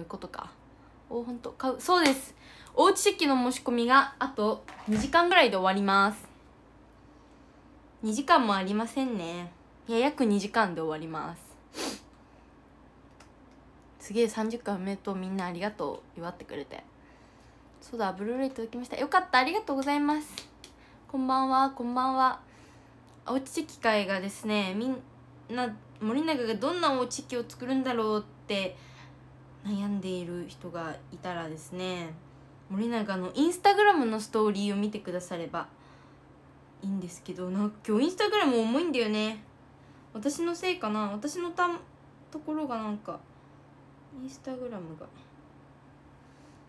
ういうことかお本当買うそうですおうち席の申し込みがあと2時間ぐらいで終わります2時間もありませんねいや約2時間で終わりますすげえ30回おめでとうみんなありがとう祝ってくれてそうだブルーレイ届きましたよかったありがとうございますこんばんはこんばんはおうち席会がですねみんな森永がどんなおうち席を作るんだろうって悩んでいる人がいたらですね森永のインスタグラムのストーリーを見てくださればいいんですけどなんか今日インスタグラム重いんだよね私のせいかな私のたところがなんかインスタグラムが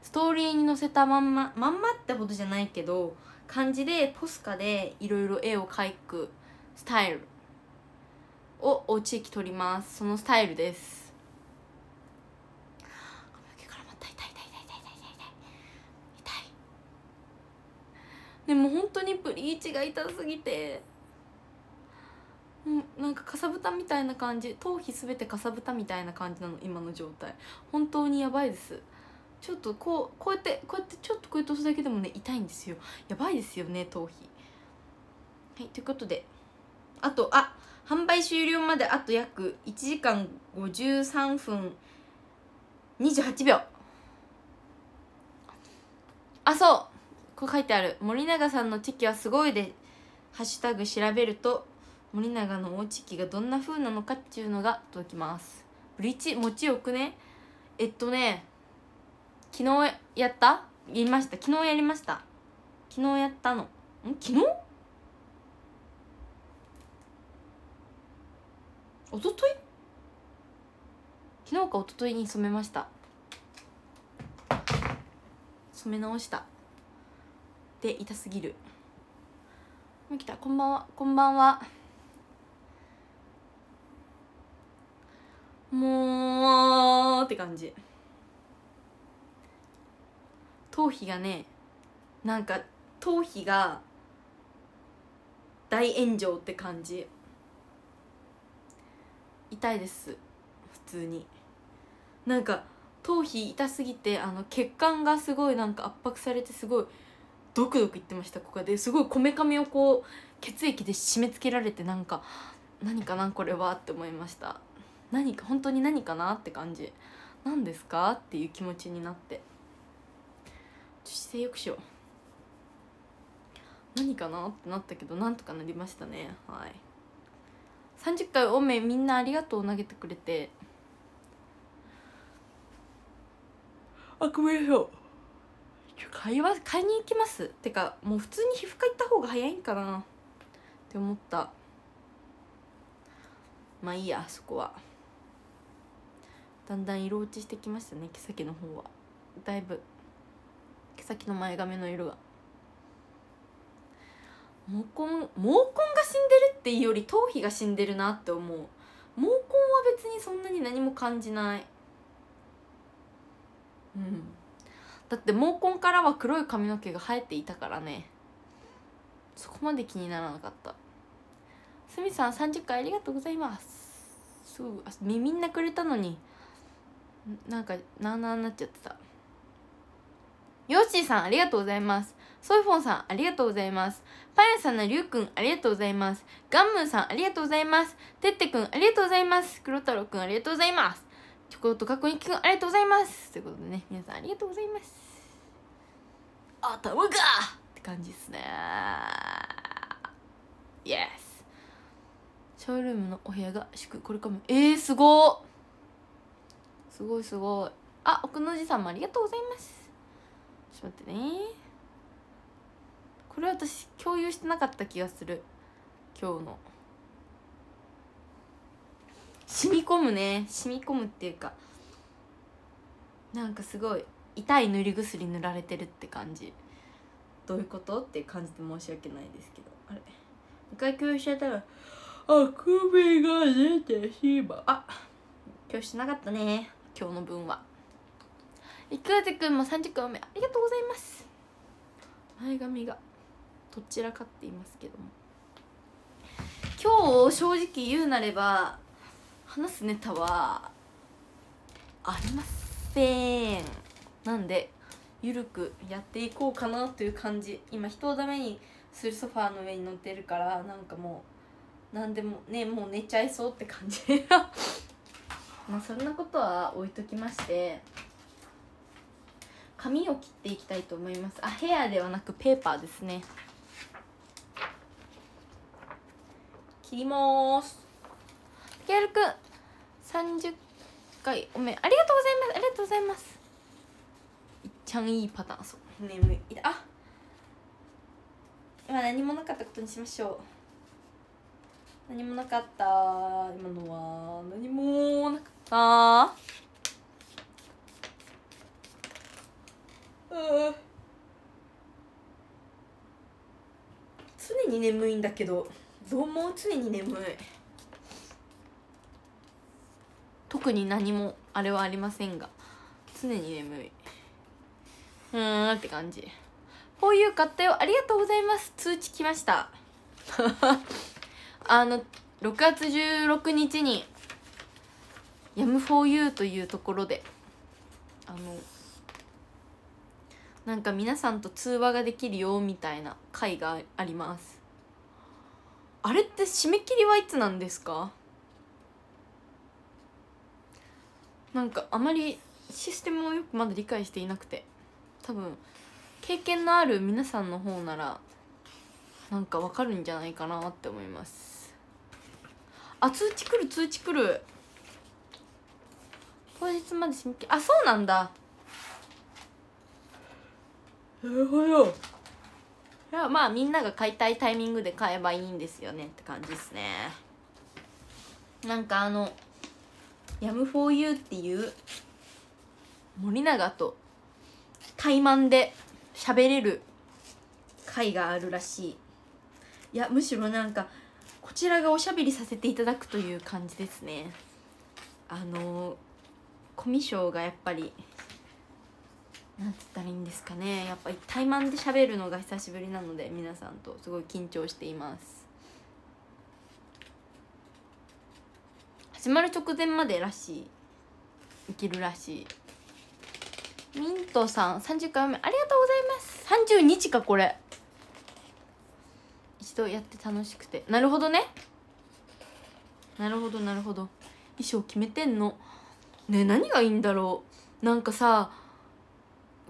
ストーリーに載せたまんままんまってほどじゃないけど漢字でポスカでいろいろ絵を描くスタイルをお家駅とりますそのスタイルですでも本当にブリーチが痛すぎてもなんかかさぶたみたいな感じ頭皮全てかさぶたみたいな感じなの今の状態本当にやばいですちょっとこうこうやってこうやってちょっとこうやって押すだけでもね痛いんですよやばいですよね頭皮はいということであとあ販売終了まであと約1時間53分28秒あそうこう書いてある森永さんのチェキはすごいでハッシュタグ調べると森永のおチェキがどんな風なのかっていうのが届きますブリーチ持ちよくねえっとね昨日やった言いました昨日やりました昨日やったのん昨日一昨日昨日か一昨日に染めました染め直したって痛すぎるもう来たこんばんはこんばんはもうって感じ頭皮がねなんか頭皮が大炎上って感じ痛いです普通になんか頭皮痛すぎてあの血管がすごいなんか圧迫されてすごいドクドクいってましたここですごいこめかみをこう血液で締め付けられてなんか何かなこれはって思いました何か本当に何かなって感じ何ですかっていう気持ちになって姿勢よくしよう何かなってなったけどなんとかなりましたねはい30回おめみんなありがとう投げてくれてあくびでしう買いは買いに行きますってかもう普通に皮膚科行った方が早いんかなって思ったまあいいやそこはだんだん色落ちしてきましたね毛先の方はだいぶ毛先の前髪の色が毛根毛根が死んでるっていうより頭皮が死んでるなって思う毛根は別にそんなに何も感じないうんだって毛根からは黒い髪の毛が生えていたからねそこまで気にならなかったすみさん30回ありがとうございますすごいみんなくれたのになんかなあなあになっちゃってたヨッシーさんありがとうございますソイフォンさんありがとうございますパン屋さんのりゅうくんありがとうございますガンムーさんありがとうございますてってくんありがとうございます黒太郎くんありがとうございますチョコとかっくんありがとうございますということでね皆さんありがとうございます頭がって感じですねイエスショールームのお部屋が祝これかもえー、すごすごいすごいあ奥のおじさんもありがとうございますちょっと待ってねこれ私共有してなかった気がする今日の染み込むね染み込むっていうかなんかすごい痛い塗り薬塗られてるって感じどういうことって感じで申し訳ないですけどあれ一回共有しちゃったらあくびが出てしまあ今日しなかったね今日の分は育児くんも30分目ありがとうございます前髪がどちらかっていますけども今日正直言うなれば話すネタはありませんなんでゆるくやっていこうかなという感じ今人をダメにするソファーの上に乗ってるからなんかもう何でもねもう寝ちゃいそうって感じ まあそんなことは置いときまして髪を切っていきたいと思いますあヘアではなくペーパーですね切りますケールくん30回おめありがとうございますありがとうございますいっちゃんいいパターンそう眠いあ今何もなかったことにしましょう何もなかった今のは何もなかったうん常に眠いんだけどどうも常に眠い特に何もあれはありませんが常に眠いうーんって感じこういう買ったよありがとうございます通知来ました あの6月16日に「やむ f o ーユー u というところであのなんか皆さんと通話ができるよみたいな回がありますあれって締め切りはいつなんですかなんかあまりシステムをよくまだ理解していなくて多分経験のある皆さんの方ならなんかわかるんじゃないかなって思いますあ通知来る通知来る当日まで新規あそうなんだなるほどいやまあみんなが買いたいタイミングで買えばいいんですよねって感じですねなんかあのやむ 4U っていう森永と怠慢で喋れる会があるらしいいやむしろなんかこちらがおしゃべりさせていただくという感じですねあのコミショがやっぱりなんて言ったらいいんですかねやっぱり怠慢で喋るのが久しぶりなので皆さんとすごい緊張しています始まる直前までらしいいけるらしいミントさん30回目ありがとうございます30日かこれ一度やって楽しくてなるほどねなるほどなるほど衣装決めてんのね何がいいんだろうなんかさ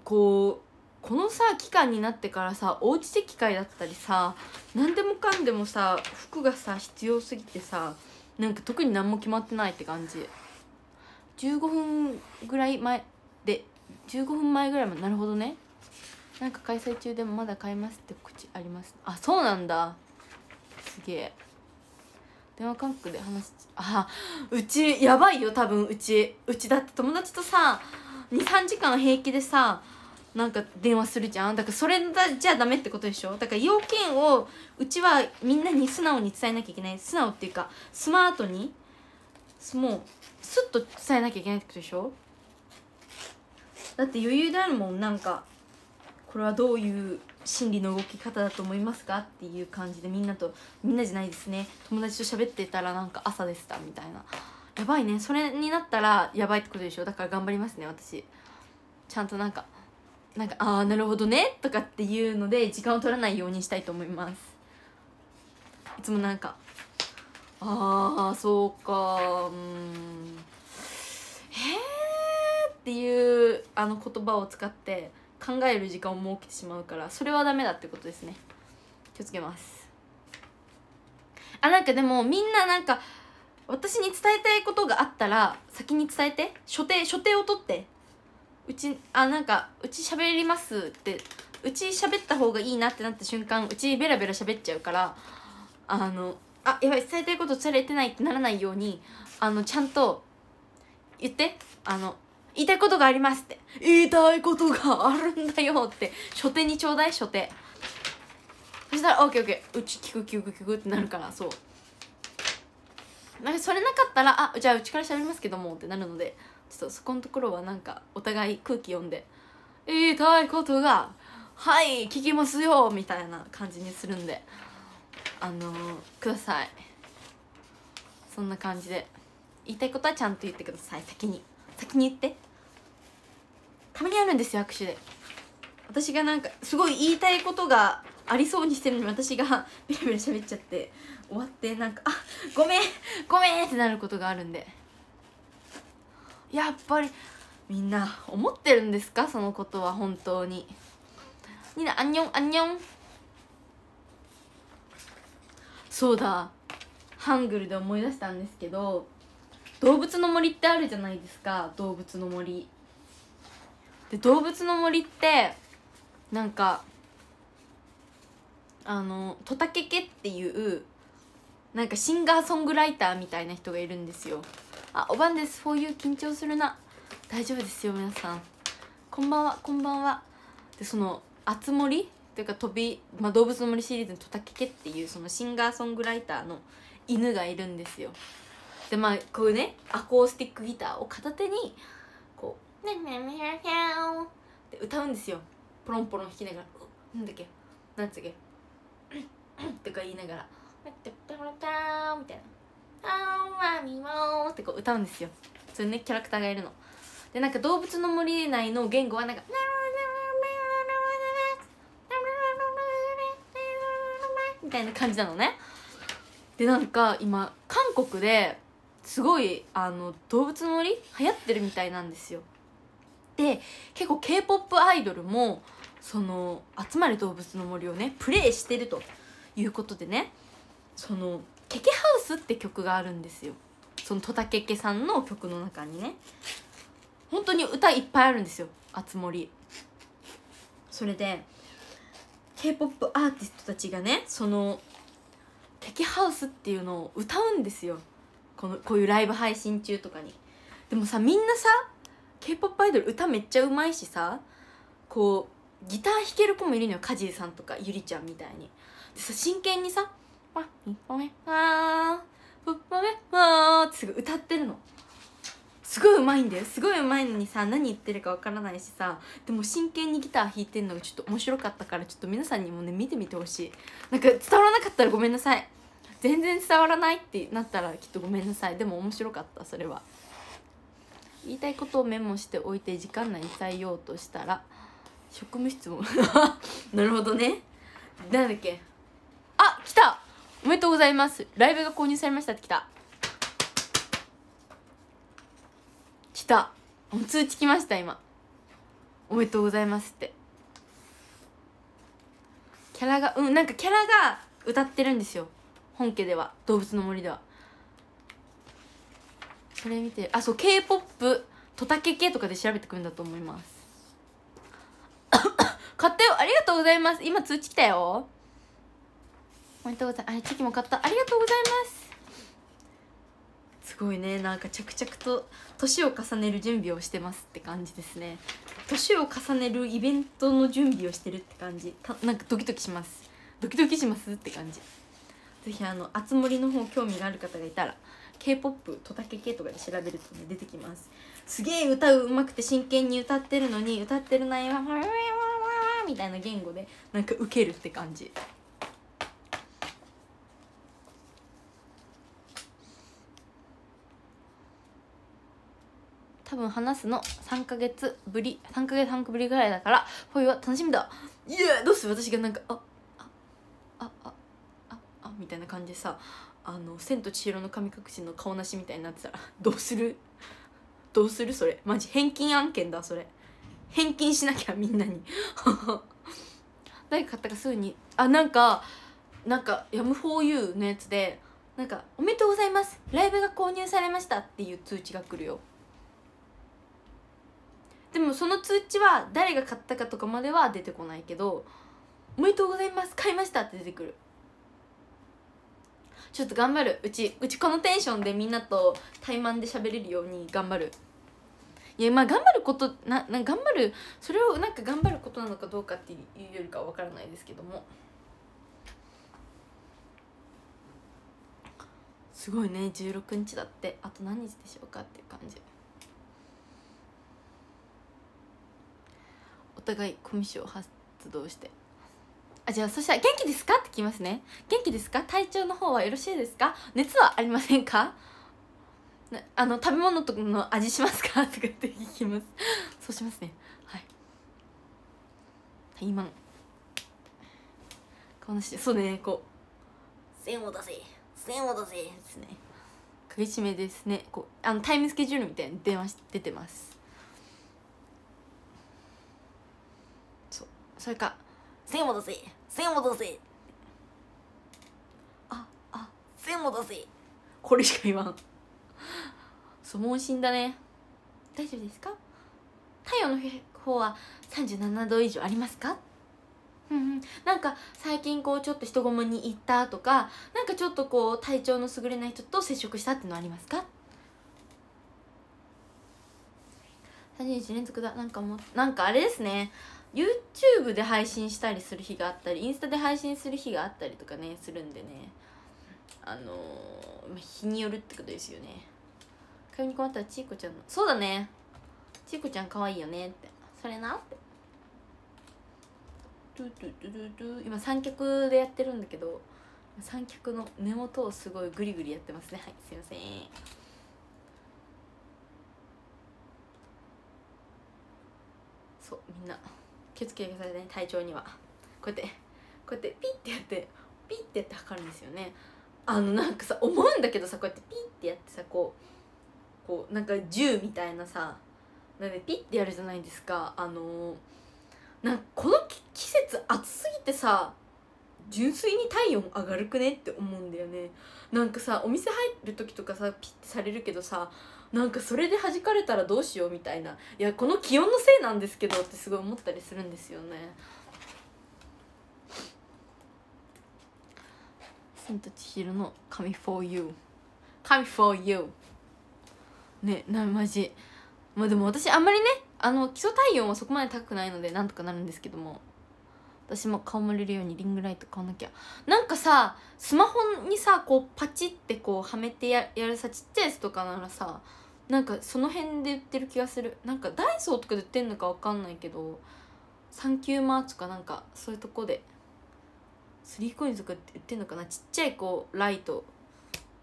こうこのさ期間になってからさおうちで機会だったりさ何でもかんでもさ服がさ必要すぎてさなんか特に何も決まってないって感じ15分ぐらい前で15分前ぐらいまでなるほどねなんか開催中でもまだ買いますって口ありますあそうなんだすげえ電話感覚で話しあうちやばいよ多分うちうちだって友達とさ23時間平気でさなんか電話するじゃんだからそれじゃダメってことでしょだから要件をうちはみんなに素直に伝えなきゃいけない素直っていうかスマートにもうスッと伝えなきゃいけないってことでしょだって余裕であるもんなんかこれはどういう心理の動き方だと思いますかっていう感じでみんなとみんなじゃないですね友達と喋ってたらなんか朝でしたみたいなやばいねそれになったらやばいってことでしょだから頑張りますね私ちゃんとなんかなんかああなるほどねとかっていうので時間を取らないようにしたいと思いますいつもなんかああそうかうんへえっていうあの言葉を使って考える時間を設けてしまうからそれはダメだってことですね気をつけますあなんかでもみんななんか私に伝えたいことがあったら先に伝えて所定所定を取ってうちあなんかうち喋りますってうち喋った方がいいなってなった瞬間うちベラベラ喋っちゃうからあのあやばい伝えたいこと伝えてないってならないようにあのちゃんと言ってあの言いたいことがありますって言いたいことがあるんだよって書店にちょうだい書店そしたら OKOK うち聞く聞く聞くってなるからそうなんかそれなかったらあじゃあうちから喋りますけどもってなるのでちょっとそこのところはなんかお互い空気読んで「言いたいことがはい聞きますよ」みたいな感じにするんであのー、くださいそんな感じで言いたいことはちゃんと言ってください先に先に言ってたまにあるんですよ握手で私がなんかすごい言いたいことがありそうにしてるのに私がビ ラビラ喋っちゃって終わってなんか「あごめんごめん!」ってなることがあるんで。やっぱりみんな思ってるんですかそのことは本当にみんなあんにょんあんにょんそうだハングルで思い出したんですけど動物の森ってあるじゃないですか動物の森で動物の森ってなんかあのトタケケっていうなんかシンガーソングライターみたいな人がいるんですよあおばんですフォーユー緊張するな大丈夫ですよ皆さんこんばんはこんばんはでその「あつ森」というか飛び、まあ、動物の森シリーズの「トタケケっていうそのシンガーソングライターの犬がいるんですよでまあこういうねアコースティックギターを片手にこう「ねねねね歌うんですよポロンポロン弾きながら「なんだっけなんつっけ?」とか言いながら「みたいなあーみもーってこう歌うんですよそういうねキャラクターがいるのでなんか動物の森内の言語はなんかみたいな感じなのねでなんか今韓国ですごいあの動物の森流行ってるみたいなんですよで結構 k p o p アイドルもその「集まれ動物の森」をねプレイしてるということでねそのケケハウスって曲があるんですよそのトタケケさんの曲の中にね本当に歌いっぱいあるんですよあつ森それで k p o p アーティストたちがねそのケケハウスっていうのを歌うんですよこのこういうライブ配信中とかにでもさみんなさ k p o p アイドル歌めっちゃうまいしさこうギター弾ける子もいるのよ梶井さんとかゆりちゃんみたいにでさ真剣にさパピポメパーポメパーってすぐ歌ってるのすごいうまいんだよすごいうまいのにさ何言ってるかわからないしさでも真剣にギター弾いてんのがちょっと面白かったからちょっと皆さんにもね見てみてほしいなんか伝わらなかったらごめんなさい全然伝わらないってなったらきっとごめんなさいでも面白かったそれは言いたいことをメモしておいて時間内に伝えようとしたら職務質問 なるほどねなんだっけあ来たおめでとうございますライブが購入されましたって来た来た通知来ました今おめでとうございますってキャラがうんなんかキャラが歌ってるんですよ本家では動物の森ではそれ見てあそう k p o p トタケ系とかで調べてくるんだと思います 買ったよありがとうございます今通知来たよおめでとうございますあチェキも買ったありがとうございますすごいねなんか着々と年を重ねる準備をしてますって感じですね年を重ねるイベントの準備をしてるって感じたなんかドキドキしますドキドキしますって感じぜひあのあつ森の方興味がある方がいたら k p o p トタケ系とかで調べるとね出てきますすげえ歌ううまくて真剣に歌ってるのに歌ってる内容は「みたいな言語でなんかウケるって感じ多分話すの3ヶ月ぶり3ヶ月半ぶりぐらいだから恋は楽しみだいやどうする私がなんかああああああみたいな感じでさあの「千と千尋の神隠し」の顔なしみたいになってたらどうするどうするそれマジ返金案件だそれ返金しなきゃみんなに誰か買ったかすぐにあなんかなんか「やむ 4U」のやつでなんか「おめでとうございますライブが購入されました」っていう通知が来るよでもその通知は誰が買ったかとかまでは出てこないけど「おめでとうございます買いました」って出てくるちょっと頑張るうちうちこのテンションでみんなと怠慢で喋れるように頑張るいやまあ頑張ることなな頑張るそれをなんか頑張ることなのかどうかっていうよりかは分からないですけどもすごいね16日だってあと何日でしょうかっていう感じお互いコミュ障発動してあじゃあそしたら「元気ですか?」って聞きますね「元気ですか体調の方はよろしいですか熱はありませんか?」なあの食べ物との味しますか?」とかって聞きますそうしますねはい今このしそうねこう「線を出せ線を出せ」ですね首締めですねこうあのタイムスケジュールみたいに電話し出てますそれか「1000円戻せ1 0 0戻せ」ああ1000円戻せこれしか言わんそう問診だね大丈夫ですか太陽の方は37度以上ありますかうんうん、なんか最近こうちょっと人混みに行ったとかなんかちょっとこう体調の優れない人と接触したってのありますか30日連続だなんかもうなんかあれですね YouTube で配信したりする日があったりインスタで配信する日があったりとかねするんでねあのー、日によるってことですよね髪に困ったらちいこちゃんのそうだねちいこちゃん可愛いよねってそれなってトゥトゥトゥトゥ今三脚でやってるんだけど三脚の根元をすごいグリグリやってますねはいすいませんそうみんな気をつけてくださいね体調にはこうやってこうやってピッてやってピッてやって測るんですよねあのなんかさ思うんだけどさこうやってピッてやってさこうこうなんか銃みたいなさなんでピッてやるじゃないですかあのー、なんかこの季節暑すぎてさ純粋に体温上がるくねって思うんだよねなんかさお店入る時とかさピッてされるけどさなんかそれで弾かれたらどうしようみたいないやこの気温のせいなんですけどってすごい思ったりするんですよね。千と千尋の神 for you 神 for you ねなまじまあでも私あんまりねあの基礎体温はそこまで高くないのでなんとかなるんですけども私も顔もれるようにリングライト買わなきゃなんかさスマホにさこうパチってこうはめてややるさちっちゃいやつとかならさなんかその辺で売ってる気がするなんかダイソーとかで売ってんのか分かんないけどサンキューマーチかなんかそういうとこでスリーコインとか売ってんのかなちっちゃいこうライト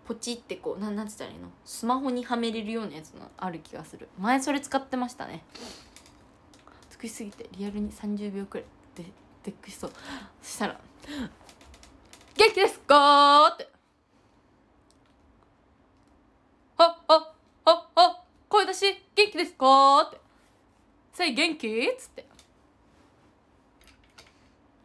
ポチってこうななんて言ったらいいのスマホにはめれるようなやつのある気がする前それ使ってましたね作りすぎてリアルに30秒くらいででっくしそうそしたら「元気ですか?」って。元気ですかって。せい元気つって。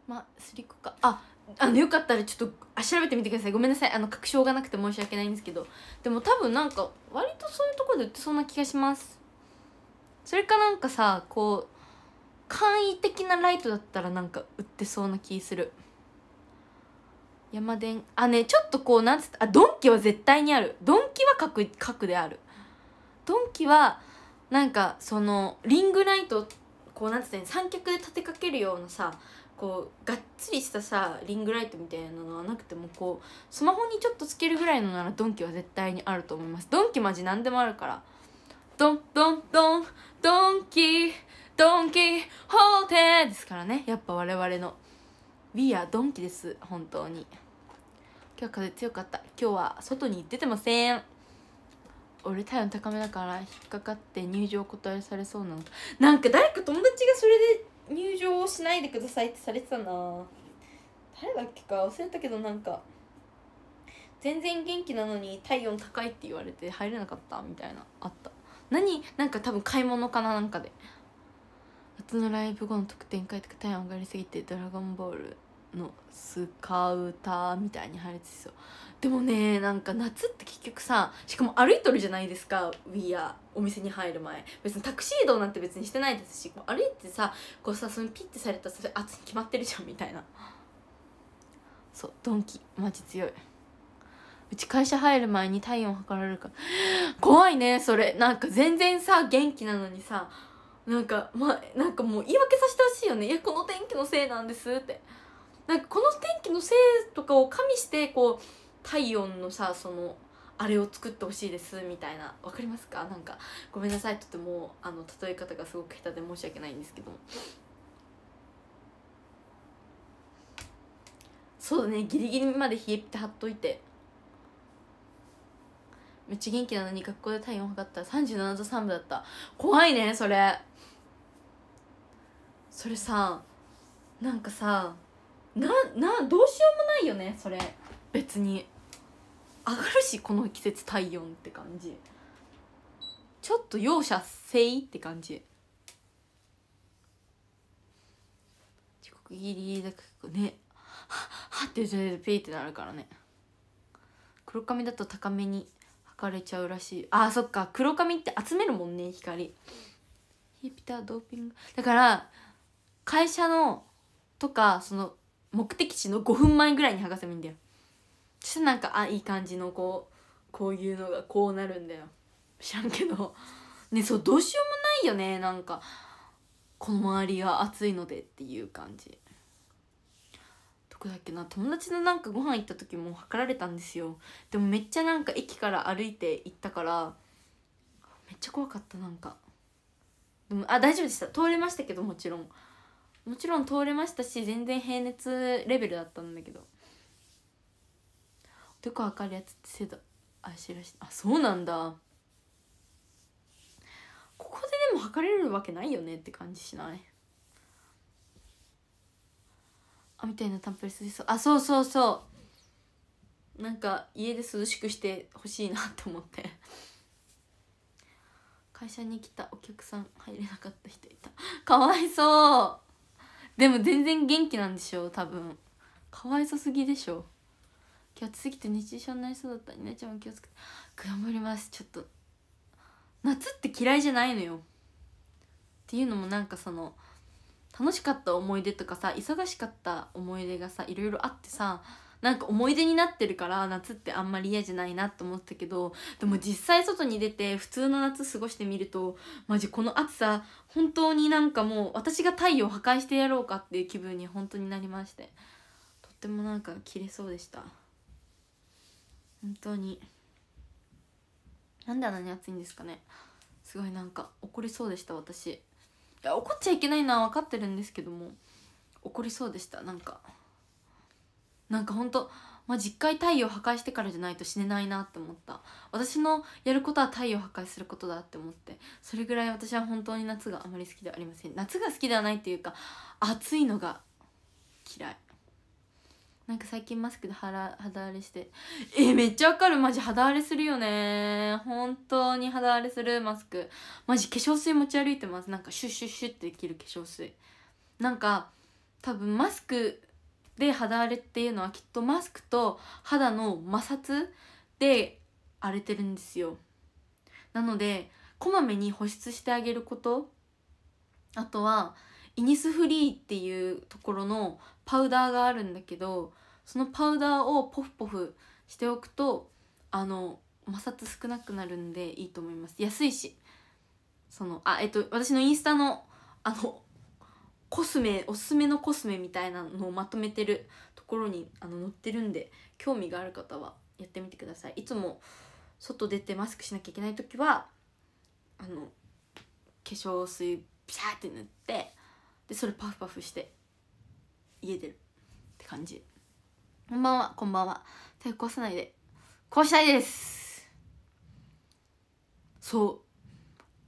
まあ、すりこか。あ、あの、よかったらちょっと、あ、調べてみてください。ごめんなさい。あの、確証がなくて申し訳ないんですけど。でも多分なんか、割とそういうところで売ってそうな気がします。それかなんかさ、こう、簡易的なライトだったらなんか売ってそうな気する。山電あねちょっとこうなんつったあドンキは絶対にあるドンキは書くであるドンキはなんかそのリングライトこうなんて言った三脚で立てかけるようなさこうがっつりしたさリングライトみたいなのはなくてもこうスマホにちょっとつけるぐらいのならドンキは絶対にあると思いますドンキマジ何でもあるからドンドンドンドンキドンキホーテーですからねやっぱ我々の We are ドンキです本当に今日は風強かった今日は外に出てません俺体温高めだから引っかかって入場を断りされそうなのなんか誰か友達がそれで入場をしないでくださいってされてたな誰だっけか忘れたけどなんか全然元気なのに体温高いって言われて入れなかったみたいなあった何なんか多分買い物かななんかで夏のライブ後の特典会とか体温上がりすぎて「ドラゴンボール」のスカウターみたいに入れてですよでもねなんか夏って結局さしかも歩いとるじゃないですかウィアお店に入る前別にタクシー移動なんて別にしてないですし歩いてさこうさそのピッてされたらさ熱に決まってるじゃんみたいなそうドンキマジ強いうち会社入る前に体温測られるから怖いねそれなんか全然さ元気なのにさなんかまあなんかもう言い訳させてほしいよねいやこの天気のせいなんですってなんかこの天気のせいとかを加味してこう体温のさそのあれを作ってほしいですみたいなわかりますかなんかごめんなさいとってもあの例え方がすごく下手で申し訳ないんですけどそうだねギリギリまで冷えピタ貼っといてめっちゃ元気なのに学校で体温測ったら37度3分だった怖いねそれそれさなんかさななどうしようもないよねそれ別に上がるしこの季節体温って感じちょっと容赦せいって感じ遅刻ギリギリだけねははって言ってピーってなるからね黒髪だと高めにかれちゃうらしいあそっか黒髪って集めるもんね光ヒピタードーピングだから会社のとかその目的地の5分前ぐらいに剥がせばいいんだよそしてなんかあいい感じのこうこういうのがこうなるんだよ知らんけどねそうどうしようもないよねなんかこの周りは暑いのでっていう感じどこだっけな友達のなんかご飯行った時も測られたんですよでもめっちゃなんか駅から歩いて行ったからめっちゃ怖かったなんかでもあ大丈夫でした通れましたけどもちろんもちろん通れましたし全然平熱レベルだったんだけどどこ明るやつってせだあ知らしあそうなんだここででも測れるわけないよねって感じしないあみたいなタンプレスでうあそうそうそうなんか家で涼しくしてほしいなと思って会社に来たお客さん入れなかった人いたかわいそうでも全然元気なんでしょう多分かわいそすぎでしょ今日暑すぎて熱中症になりそうだったねちゃんも気をつけて頑張りますちょっと夏って嫌いじゃないのよっていうのもなんかその楽しかった思い出とかさ忙しかった思い出がさいろいろあってさなんか思い出になってるから夏ってあんまり嫌じゃないなと思ったけどでも実際外に出て普通の夏過ごしてみるとマジこの暑さ本当になんかもう私が太陽破壊してやろうかっていう気分に本当になりましてとってもなんか切れそうでした本当になんであんなに暑いんですかねすごいなんか怒りそうでした私いや怒っちゃいけないのは分かってるんですけども怒りそうでしたなんか。なんかほんと、まあ、1回太陽破壊してからじゃないと死ねないなって思った私のやることは太陽破壊することだって思ってそれぐらい私は本当に夏があまり好きではありません夏が好きではないっていうか暑いのが嫌いなんか最近マスクで肌肌荒れしてえめっちゃわかるマジ肌荒れするよね本当に肌荒れするマスクマジ化粧水持ち歩いてますなんかシュッシュッシュッってできる化粧水なんか多分マスクで肌荒れっていうのはきっとマスクと肌の摩擦で荒れてるんですよなのでこまめに保湿してあげることあとはイニスフリーっていうところのパウダーがあるんだけどそのパウダーをポフポフしておくとあの摩擦少なくなるんでいいと思います安いしそのあえっと私のインスタのあのコスメおすすめのコスメみたいなのをまとめてるところにあの載ってるんで興味がある方はやってみてくださいいつも外出てマスクしなきゃいけない時はあの化粧水ピシャーって塗ってでそれパフパフして家出るって感じこんばんはこんばんは手壊さないで壊したいですそう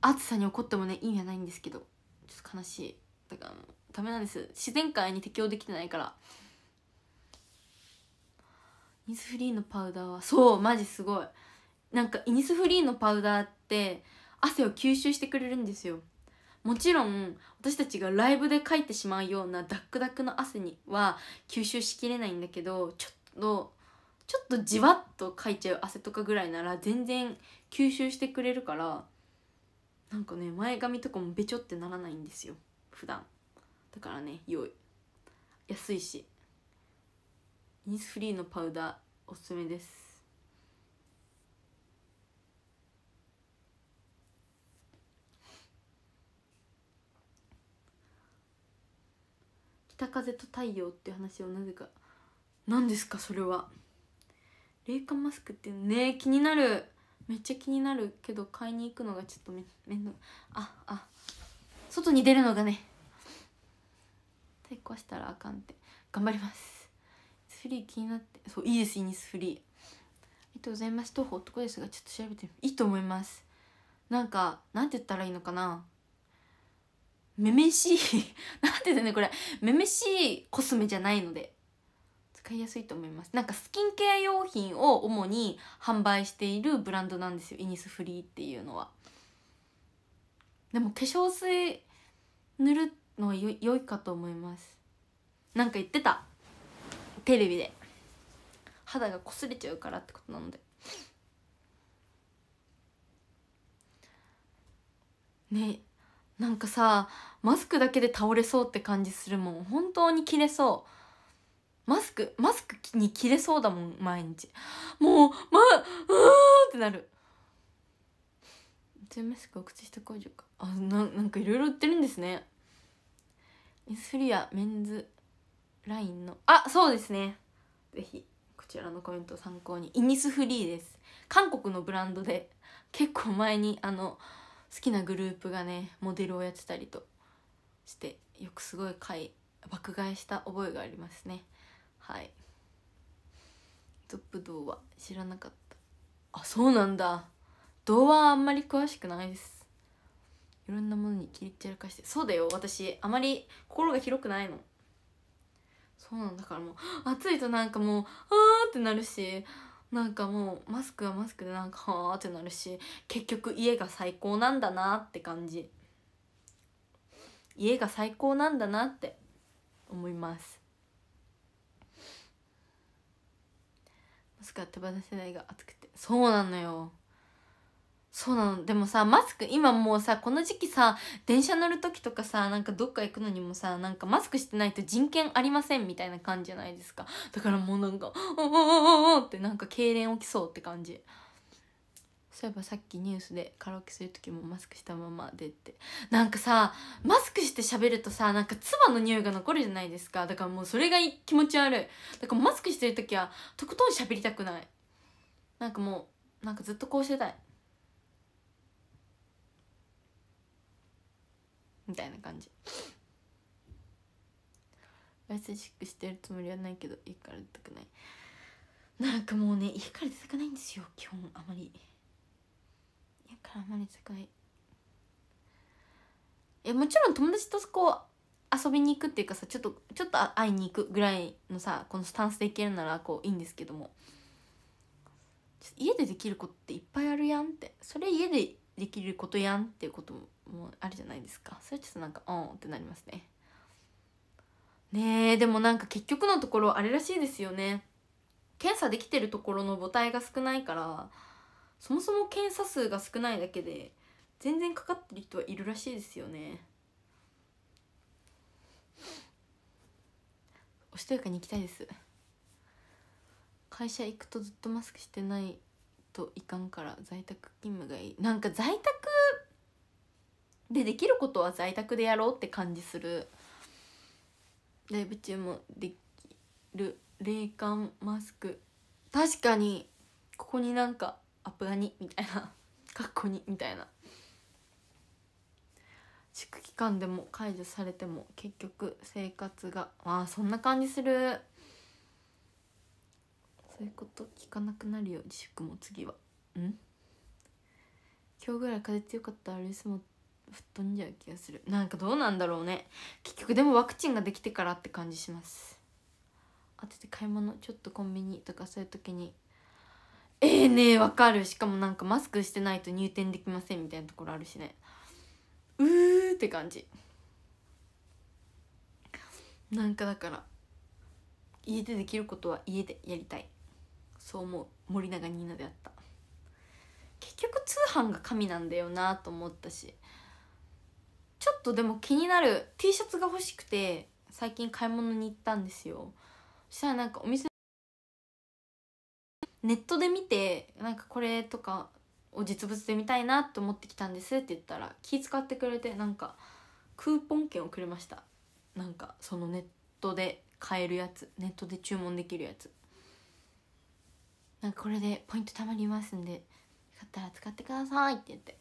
暑さに怒ってもね意味はないんですけどちょっと悲しいだからダメなんです自然界に適応できてないからイニスフリーのパウダーはそうマジすごいなんかイニスフリーのパウダーって汗を吸収してくれるんですよもちろん私たちがライブで描いてしまうようなダックダックの汗には吸収しきれないんだけどちょっとちょっとじわっと書いちゃう汗とかぐらいなら全然吸収してくれるからなんかね前髪とかもべちょってならないんですよ普段だからね良い安いしインスフリーのパウダーおすすめです北風と太陽って話をなぜか何ですかそれは冷感マスクってね気になるめっちゃ気になるけど買いに行くのがちょっとめめんどああ外に出るのがね対抗したらあかんって頑張りますフリー気になってそういいですイニスフリーありがとうございます徒歩男ですがちょっと調べていいと思いますなんかなんて言ったらいいのかなめめしい なんて言うねこれめめしいコスメじゃないので使いやすいと思いますなんかスキンケア用品を主に販売しているブランドなんですよイニスフリーっていうのはでも化粧水塗るってのよ良いかと思いますなんか言ってたテレビで肌が擦れちゃうからってことなのでねなんかさマスクだけで倒れそうって感じするもん本当に切れそうマスクマスクに切れそうだもん毎日もうまうーってなる全マスクを靴下工場かあななんかいろいろ売ってるんですねミスフリアメンズラインのあそうですねぜひこちらのコメントを参考にイニスフリーです韓国のブランドで結構前にあの好きなグループがねモデルをやってたりとしてよくすごい買い爆買いした覚えがありますねはいトップ童話知らなかったあそうなんだ童話あんまり詳しくないですいろんなものに気にてらかしてそうだよ私あまり心が広くないのそうなんだからもう 暑いとなんかもうあーってなるしなんかもうマスクはマスクでなんかあーってなるし結局家が最高なんだなって感じ家が最高なんだなって思いますマスクは手放せないが暑くてそうなのよそうなのでもさマスク今もうさこの時期さ電車乗る時とかさなんかどっか行くのにもさなんかマスクしてないと人権ありませんみたいな感じじゃないですかだからもうなんか「おおおおお」ってなんか痙攣起きそうって感じそういえばさっきニュースでカラオケする時もマスクしたままでってなんかさマスクして喋るとさなんか唾の匂いが残るじゃないですかだからもうそれが気持ち悪いだからマスクしてる時はとことん喋りたくないなんかもうなんかずっとこうしてたいみたいな感じしてるつもりはないけど家から出たくないなんかもうね家から出たくないんですよ基本あまり家からあまり出たくないえもちろん友達とこう遊びに行くっていうかさちょっとちょっと会いに行くぐらいのさこのスタンスでいけるならこういいんですけども家でできることっていっぱいあるやんってそれ家でできることやんっていうこともあるじゃないですかそれちょっとなんかうんってなりますねねえでもなんか結局のところあれらしいですよね検査できてるところの母体が少ないからそもそも検査数が少ないだけで全然かかってる人はいるらしいですよねおしとやかに行きたいです会社行くとずっとマスクしてないといかんから在宅勤務がいいなんか在宅でできることは在宅でやろうって感じするライブ中もできる霊感マスク確かにここになんかアップガにみたいなかっにみたいな祝期間でも解除されても結局生活がまあそんな感じするそういうこと聞かなくなるよ自粛も次はうん今日ぐらい風強かったらレースも吹っ飛んじゃう気がするなんかどうなんだろうね結局でもワクチンができてからって感じします当てて買い物ちょっとコンビニとかそういう時にええー、ねわかるしかもなんかマスクしてないと入店できませんみたいなところあるしねうーって感じなんかだから家でできることは家でやりたいそう思う森永ニーナであった結局通販が神なんだよなと思ったしちょっとでも気になる T シャツが欲しくて最近買い物に行ったんですよそしたらなんかお店ネットで見てなんかこれとかを実物で見たいなと思ってきたんですって言ったら気使ってくれてなんかクーポン券をくれましたなんかそのネットで買えるやつネットで注文できるやつなんかこれでポイント貯まりますんでよかったら使ってくださいって言って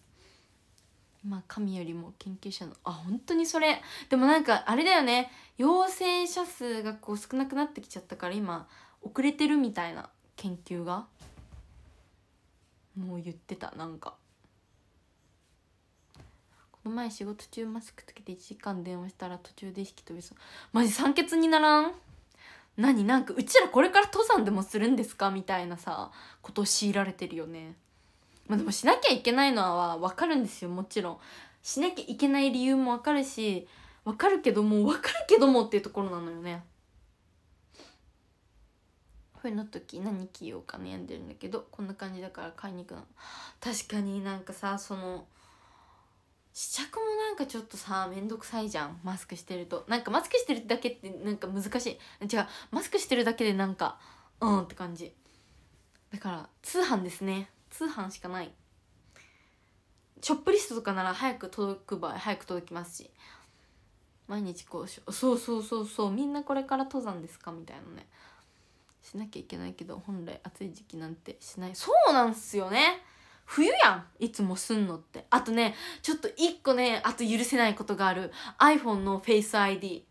まあ神よりも研究者のあ本当にそれでもなんかあれだよね陽性者数がこう少なくなってきちゃったから今遅れてるみたいな研究がもう言ってたなんかこの前仕事中マスクつけて1時間電話したら途中で意識飛びそうマジ酸欠にならん何なんかうちらこれから登山でもするんですかみたいなさことを強いられてるよね。まあ、でもしなきゃいけないのは分かるんですよもちろん。しなきゃいけない理由も分かるし分かるけども分かるけどもっていうところなのよね。冬の時何着ようか悩んでるんだけどこんな感じだから買いに行くの。確かになんかさその試着もなんかちょっとさめんどくさいじゃんマスクしてるとなんかマスクしてるだけってなんか難しい違うマスクしてるだけでなんかうんって感じだから通販ですね通販しかないショップリストとかなら早く届く場合早く届きますし毎日こうしそうそうそうそうみんなこれから登山ですかみたいなねしなきゃいけないけど本来暑い時期なんてしないそうなんすよね冬やんいつもすんのってあとねちょっと一個ねあと許せないことがある iPhone の FaceIDiPhone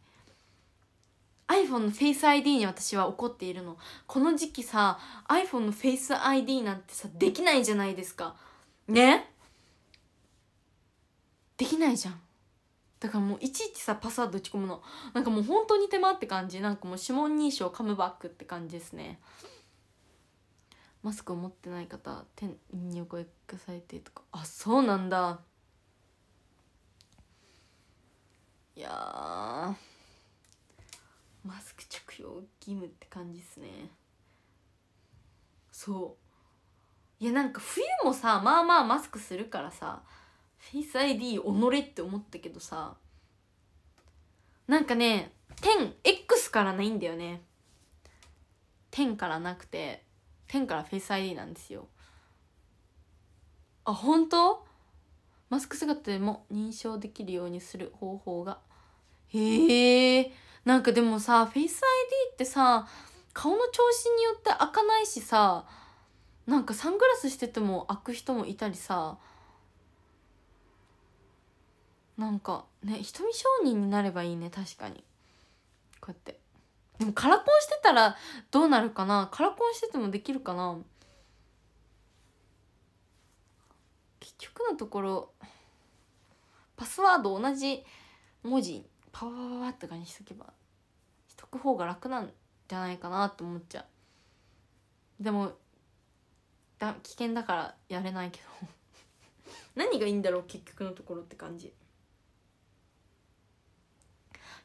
の FaceID に私は怒っているのこの時期さ iPhone の FaceID なんてさできないじゃないですかねできないじゃんだからもういちいちさパスワード打ち込むのなんかもう本当に手間って感じなんかもう指紋認証カムバックって感じですねマスクを持ってない方天にお声かさいてとかあそうなんだいやマスク着用義務って感じっすねそういやなんか冬もさまあまあマスクするからさフェイス ID 己って思ったけどさなんかね 10X からないんだよね10からなくて1からフェイス ID なんですよあ本当マスク姿でも認証できるようにする方法がへえなんかでもさフェイス ID ってさ顔の調子によって開かないしさなんかサングラスしてても開く人もいたりさなんかね瞳商人になればいいね確かにこうやってでもカラコンしてたらどうなるかなカラコンしててもできるかな結局のところパスワード同じ文字パワパワーワとかにしとけばしとく方が楽なんじゃないかなと思っちゃうでもだ危険だからやれないけど 何がいいんだろう結局のところって感じ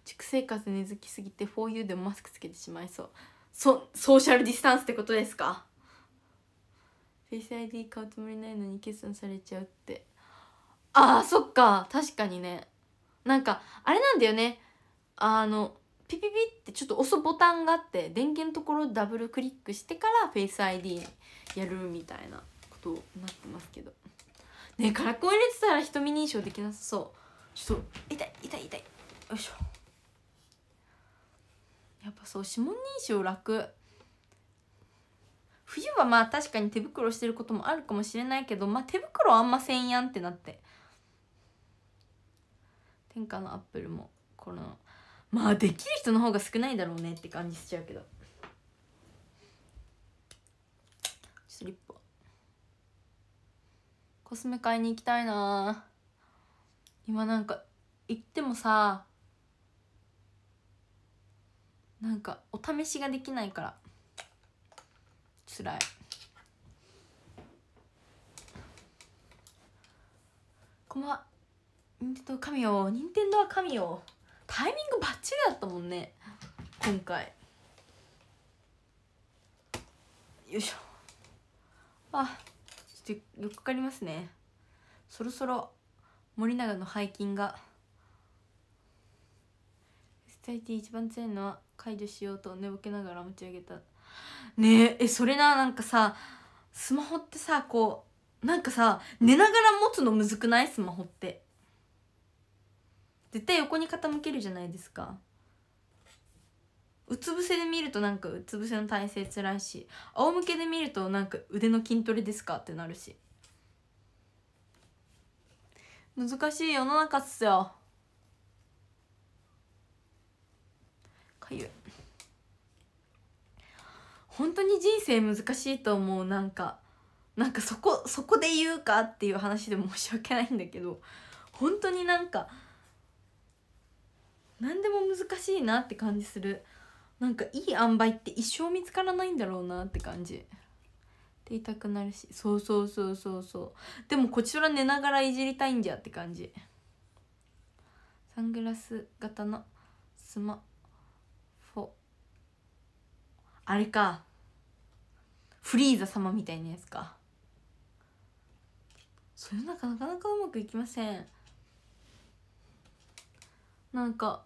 畜生活根付きすぎて 4U でもマスクつけてしまいそうそソーシャルディスタンスってことですかフェイス ID 買うつもりないのに決算されちゃうってあーそっか確かにねなんかあれなんだよねあのピピピってちょっと押すボタンがあって電源のところダブルクリックしてからフェイス ID やるみたいなことになってますけどねえカラコン入れてたら瞳認証できなさそうちょっと痛い痛い痛いよいしょやっぱそう指紋認証楽冬はまあ確かに手袋してることもあるかもしれないけどまあ手袋あんませんやんってなって天下のアップルもこのまあできる人の方が少ないだろうねって感じしちゃうけどちょっとリップコスメ買いに行きたいな今なんか行ってもさなんかお試しができないからつらいこんばんは任天堂神よ任天堂は神よタイミングバッチリだったもんね今回よいしょあちょっとよくかかりますねそろそろ森永の背筋が体って一番強いのは解除しようと寝ぼけながら持ち上げたねえそれななんかさスマホってさこうなんかさ寝ながら持つのむずくないスマホって絶対横に傾けるじゃないですかうつ伏せで見るとなんかうつ伏せの体勢つらいし仰向けで見るとなんか腕の筋トレですかってなるし難しい世の中っすよかゆい本当に人生難しいと思うなんかなんかそこそこで言うかっていう話で申し訳ないんだけど本当になんか何でも難しいなって感じするなんかいい塩梅って一生見つからないんだろうなって感じって痛くなるしそうそうそうそうそうでもこちら寝ながらいじりたいんじゃって感じサングラス型のスマあれかフリーザ様みたいなやつかそれなかなかなかうまくいきませんなんか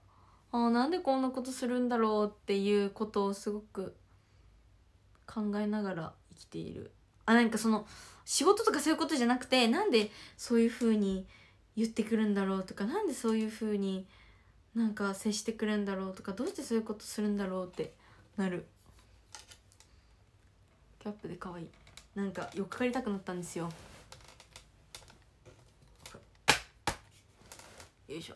あなんでこんなことするんだろうっていうことをすごく考えながら生きているあなんかその仕事とかそういうことじゃなくてなんでそういうふうに言ってくるんだろうとか何でそういうふうになんか接してくるんだろうとかどうしてそういうことするんだろうってなるキャップで可愛いなんかよくかりたくなったんですよよいしょ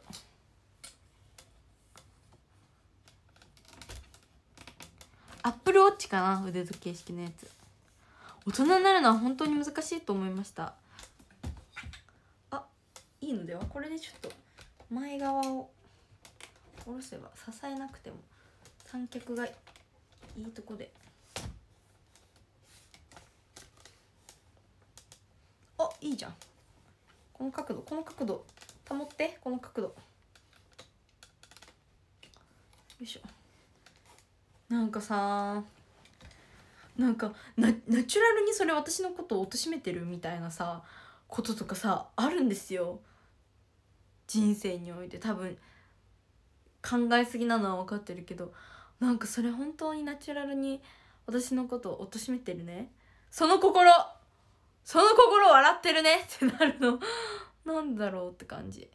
アップルウォッチかな腕時計式のやつ大人になるのは本当に難しいと思いましたあいいのではこれでちょっと前側を下ろせば支えなくても三脚がいいとこで。いいじゃんこの角度この角度保ってこの角度よいしょなんかさなんかナナチュラルにそれ私のことを貶めてるみたいなさこととかさあるんですよ人生において多分考えすぎなのは分かってるけどなんかそれ本当にナチュラルに私のことを貶めてるねその心その心笑ってるね ってなるのなんだろうって感じ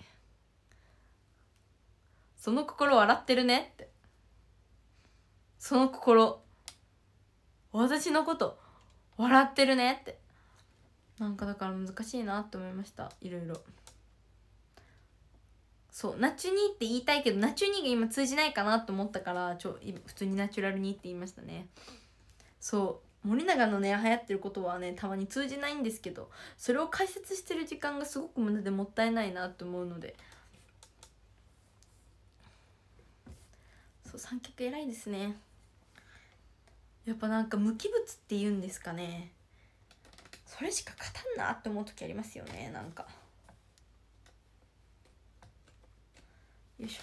その心笑ってるねってその心私のこと笑ってるねってなんかだから難しいなって思いましたいろいろそう「ナチュニー」って言いたいけど「ナチュニー」が今通じないかなと思ったからちょ普通に「ナチュラルに」って言いましたねそう森永のね流行ってることはねたまに通じないんですけどそれを解説してる時間がすごく無駄でもったいないなと思うのでそう三脚偉いですねやっぱなんか無機物って言うんですかねそれしか勝たんなって思う時ありますよねなんかよいし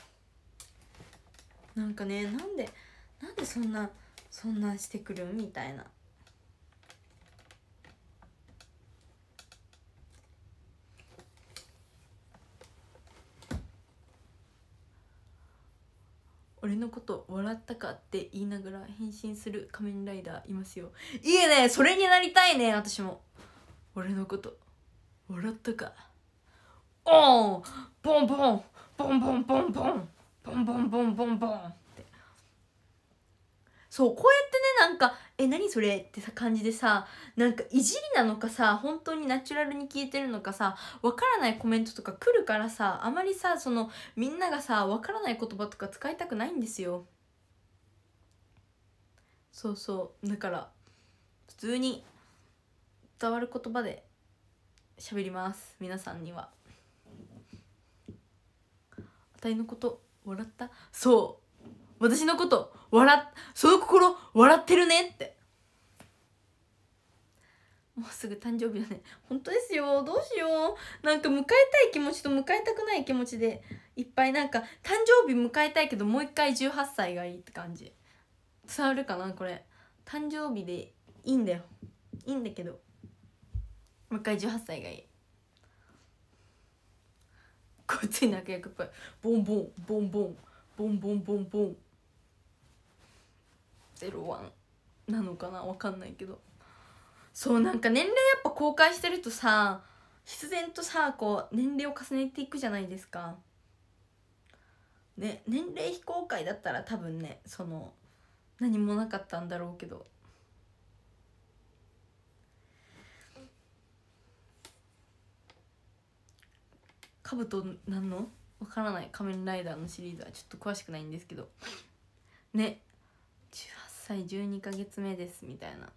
ょなんかねなんでなんでそんなそんなしてくるみたいな俺のこと笑ったかって言いながら変身する仮面ライダーいますよいいねそれになりたいね私も俺のこと笑ったかおんボンボンボンボンボンボンボンボンボンボンボンってそうこうやってねなんかえ何それってさ感じでさなんかいじりなのかさ本当にナチュラルに聞いてるのかさわからないコメントとか来るからさあまりさそのみんながさわからない言葉とか使いたくないんですよそうそうだから普通に伝わる言葉で喋ります皆さんにはあたいのこと笑ったそう私のこと笑その心笑ってるねってもうすぐ誕生日だね本当ですよどうしようなんか迎えたい気持ちと迎えたくない気持ちでいっぱいなんか誕生日迎えたいけどもう一回18歳がいいって感じ伝わるかなこれ誕生日でいいんだよいいんだけどもう一回18歳がいいこっちに良くっぽいボンボンボンボンボンボンボンボンボン01なのかなわかんないけどそうなんか年齢やっぱ公開してるとさ必然とさこう年齢を重ねていくじゃないですかね年齢非公開だったら多分ねその何もなかったんだろうけどカブトなんのわからない仮面ライダーのシリーズはちょっと詳しくないんですけどね18歳12ヶ月目ですみたいな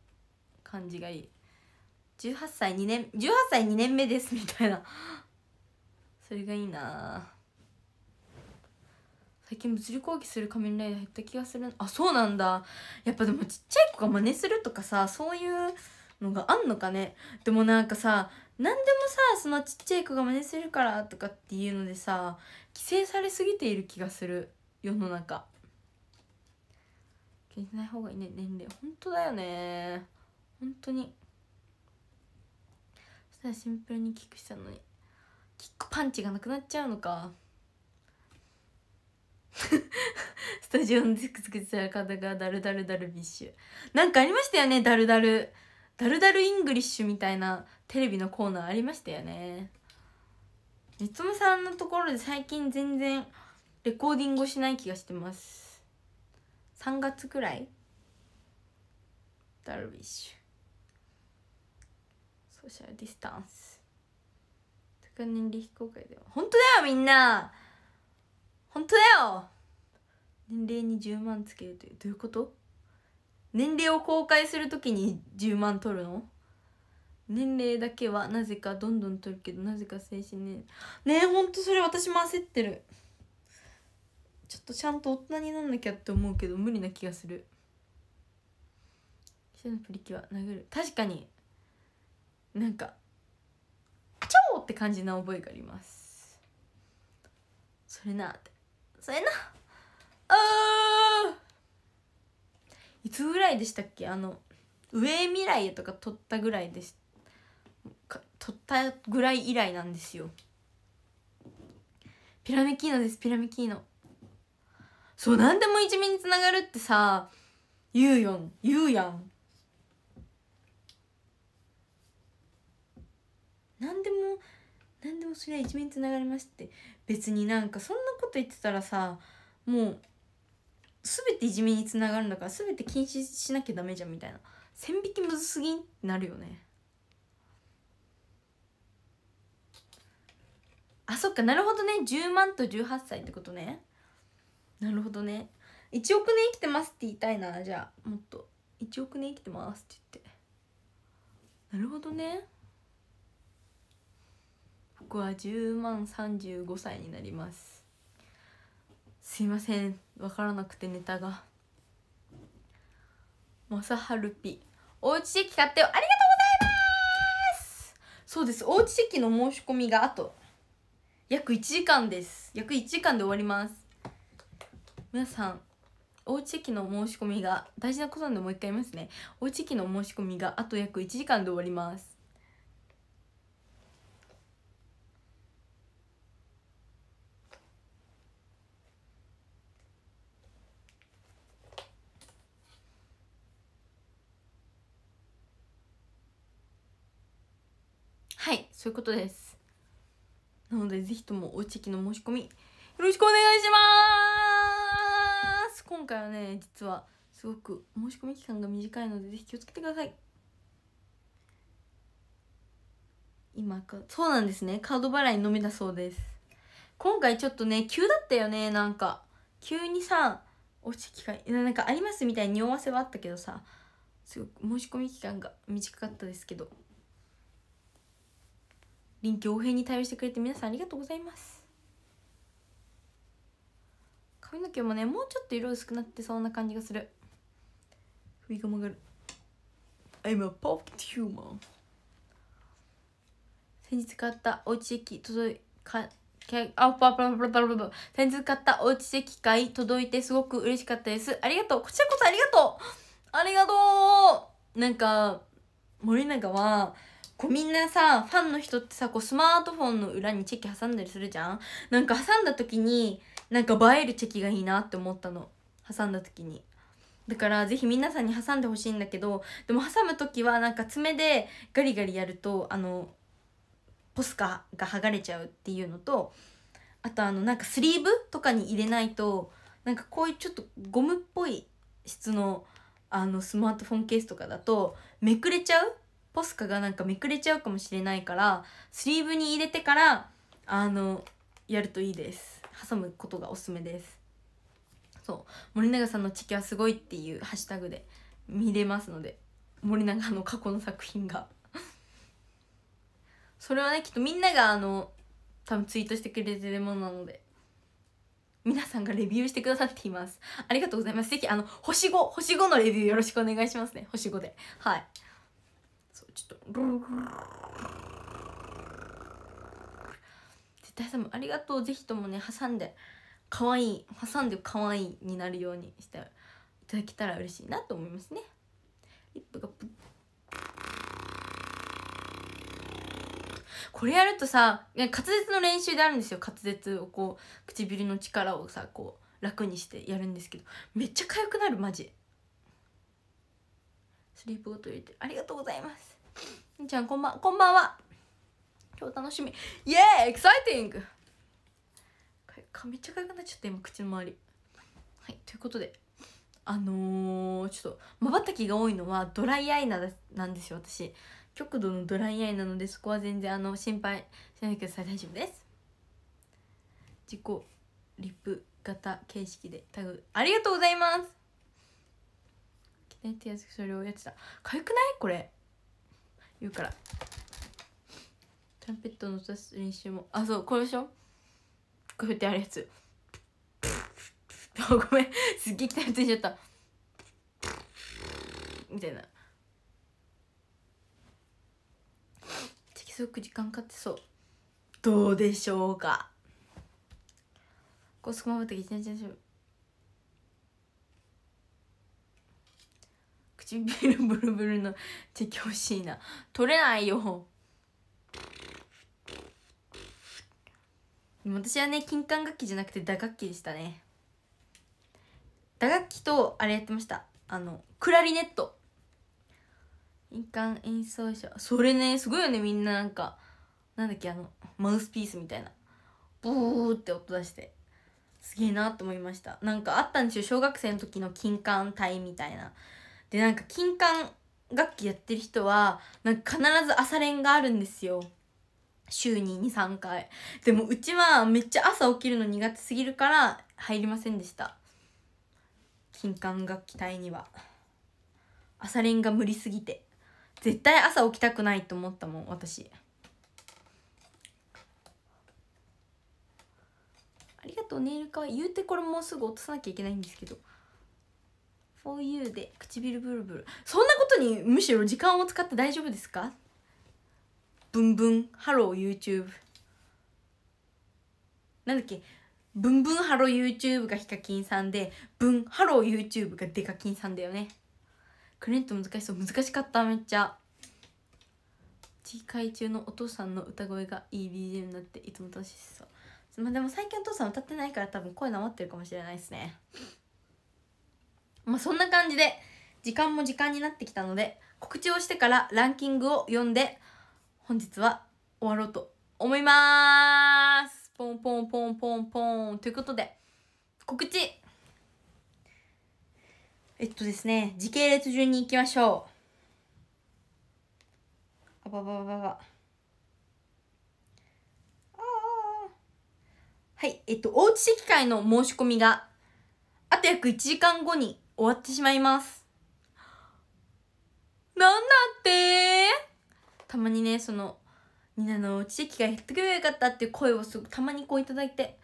感じがいい18歳2年18歳2年目ですみたいなそれがいいな最近物理講義する仮面ライダー減った気がするあそうなんだやっぱでもちっちゃい子が真似するとかさそういうのがあんのかねでもなんかさ何でもさそのちっちゃい子が真似するからとかっていうのでさ規制されすぎている気がする世の中気にしない方がいいね年齢本当だよね本当にそしたらシンプルにキックしたのにキックパンチがなくなっちゃうのか スタジオのズクズクてた体がダルダルダルビッシュなんかありましたよねダルダルダルダルイングリッシュみたいなテレビのコーナーありましたよね実つさんのところで最近全然レコーディングをしない気がしてます3月くらいダルビッシュソーシャルディスタンス高年齢非公開では本当だよみんな本当だよ年齢に10万つけるというどういうこと年齢を公開するときに10万取るの年齢だけはなぜかどんどん取るけどなぜか精神年齢ねえほんとそれ私も焦ってるちょっとちゃんと大人になんなきゃって思うけど無理な気がする人のプリキュア殴る確かになんか「ョー!」って感じな覚えがありますそれなってそれなあいつぐらいでしたっけあの上未来へとか撮ったぐらいです撮ったぐらい以来なんですよピラミキーノですピラミキーノそう何でもいじめにつながるってさ言うよん言うやん何でも何でもそりゃいじめにつながりますって別になんかそんなこと言ってたらさもう全ていじめにつながるんだから全て禁止しなきゃダメじゃんみたいな線引きむずすぎんってなるよねあそっかなるほどね10万と18歳ってことねなるほどね1億年生きてますって言いたいなじゃあもっと1億年生きてますって言ってなるほどね僕は10万35歳になりますすいません分からなくてネタがまさはるぴおうち席買ってよありがとうございますそうですおうち席の申し込みがあと約1時間です約1時間で終わります皆さんおうち駅の申し込みが大事なことなんでもう一回言いますねおうち駅の申し込みがあと約1時間で終わりますはいそういうことですなのでぜひともおうち駅の申し込みよろしくお願いします今回はね実はすごく申し込み期間が短いのでぜひ気をつけてください今かそうなんですねカード払いのみだそうです今回ちょっとね急だったよねなんか急にさ落ち機会なんかありますみたいに匂わせはあったけどさすごく申し込み期間が短かったですけど臨機応変に対応してくれて皆さんありがとうございます髪の毛もねもうちょっと色薄くなってそうな感じがする首が曲がる I'm a perfect human 先日買ったおうち駅届いかけあパパパパパ先日買ったおうち席い届いてすごく嬉しかったですありがとうこちらこそありがとうありがとうなんか森永はこうみんなさファンの人ってさこうスマートフォンの裏にチェキ挟んだりするじゃんなんか挟んだ時になんか映えるチェキがいいなって思ったの挟んだ時にだから是非皆さんに挟んでほしいんだけどでも挟む時はなんか爪でガリガリやるとあのポスカが剥がれちゃうっていうのとあとあのなんかスリーブとかに入れないとなんかこういうちょっとゴムっぽい質のあのスマートフォンケースとかだとめくれちゃうポスカがなんかめくれちゃうかもしれないからスリーブに入れてからあのやるといいです。挟むことがおすすめですそう森永さんの「地球はすごい」っていうハッシュタグで見れますので森永の過去の作品がそれはねきっとみんながあの多分ツイートしてくれてるものなので皆さんがレビューしてくださっていますありがとうございますぜひあの星5星5のレビューよろしくお願いしますね星5ではいそうちょっと絶対多分ありがとうぜひともね挟んで可愛い挟んで可愛いになるようにしていただけたら嬉しいなと思いますねリップがこれやるとさ滑舌の練習であるんですよ滑舌をこう唇の力をさこう楽にしてやるんですけどめっちゃ痒くなるマジスリープごと入れてありがとうございますみちゃんこんばんこんばんは今日楽しみイエーイエクサイティングめっちゃ痒くなっちゃった今口の周りはいということであのー、ちょっとまばたきが多いのはドライアイナなんですよ私極度のドライアイなのでそこは全然あの心配しないでください大丈夫です自己リップ型形式でタグありがとうございますね手やくそれをやってたかゆくないこれ言うからトランペットの歌す練習もあそうこれでしょこうやってやるやつあ ごめんすっげえたやついちゃったみたいなすごく時間かかってそうどうでしょうかこうすくまぶってきてんじゃ唇ブルブルのチェキ欲しいな取れないよ私はね金管楽器じゃなくて打楽器でしたね打楽器とあれやってましたあのクラリネット金管演奏者それねすごいよねみんななんかなんだっけあのマウスピースみたいなブーって音出してすげえなと思いましたなんかあったんですよ小学生の時の金管隊みたいなでなんか金管楽器やってる人はなんか必ず朝練があるんですよ週に23回でもうちはめっちゃ朝起きるの苦手すぎるから入りませんでした金管楽器隊には朝練が無理すぎて絶対朝起きたくないと思ったもん私ありがとうネイルか言うてこれもうすぐ落とさなきゃいけないんですけど For you で唇ブルブルそんなことにむしろ時間を使って大丈夫ですかブンブンハロー YouTube なんだっけブンブンハロー YouTube がヒカキンさんでブンハロー YouTube がデカキンさんだよねクレント難しそう難しかっためっちゃ次回中のお父さんの歌声がいい BGM になっていつも楽しそうまあでも最近お父さん歌ってないから多分声なまってるかもしれないですねまあそんな感じで時間も時間になってきたので告知をしてからランキングを読んで本日は終わろうと思いますポンポンポンポンポンということで告知えっとですね時系列順に行きましょうあばばばばばはい、えっと、おうち席会の申し込みが、あと約1時間後に終わってしまいます。なんだってたまにねその「ニナのうちがやってくればよかった」っていう声をすごたまにこう頂いて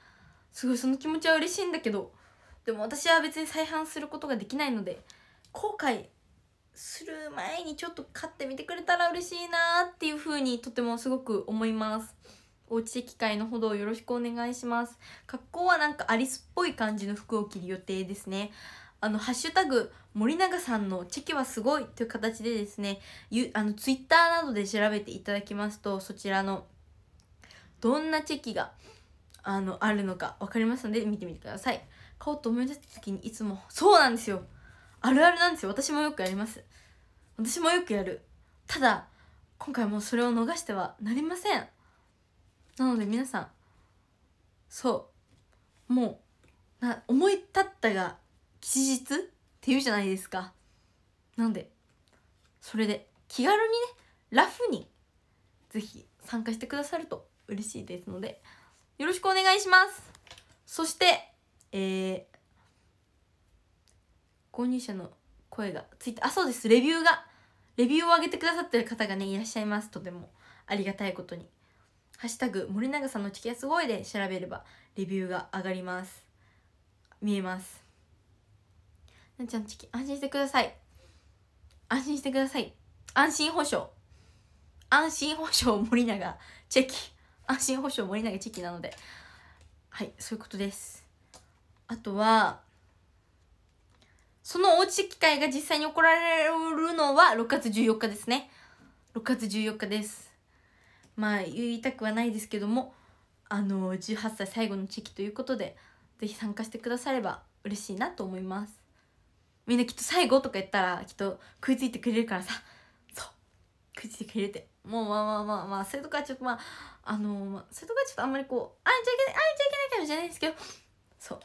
すごいその気持ちは嬉しいんだけどでも私は別に再販することができないので後悔する前にちょっと買ってみてくれたら嬉しいなっていう風にとてもすごく思いますおうち機会のほどよろしくお願いします格好はなんかアリスっぽい感じの服を着る予定ですねあのハッシュタグ森永さんのチェキはすごいという形でですねゆあのツイッターなどで調べていただきますとそちらのどんなチェキがあのあるのか分かりますので見てみてください買おうと思い出した時にいつもそうなんですよあるあるなんですよ私もよくやります私もよくやるただ今回もそれを逃してはなりませんなので皆さんそうもうな思い立ったが吉日って言うじゃないですかなんでそれで気軽にねラフに是非参加してくださると嬉しいですのでよろしくお願いしますそしてえー、購入者の声がついてあそうですレビューがレビューを上げてくださってる方がねいらっしゃいますとてもありがたいことに「ハッシュタグ森永さんのチキはすごい」で調べればレビューが上がります見えますなちゃんチキ安心してください安心してください安心保証安心保証森永チェキ安心保証森永チェキなのではいそういうことですあとはそのおうち機会が実際に怒られるのは6月14日ですね6月14日ですまあ言いたくはないですけどもあの18歳最後のチェキということで是非参加してくだされば嬉しいなと思いますみんなきっと最後とか言ったらきっと食いついてくれるからさそう食いついてくれるってもうまあまあまあまあそれとかちょっとまああのー、それとかちょっとあんまりこう会えちゃいけない会えちゃいけないかもしれないですけどそう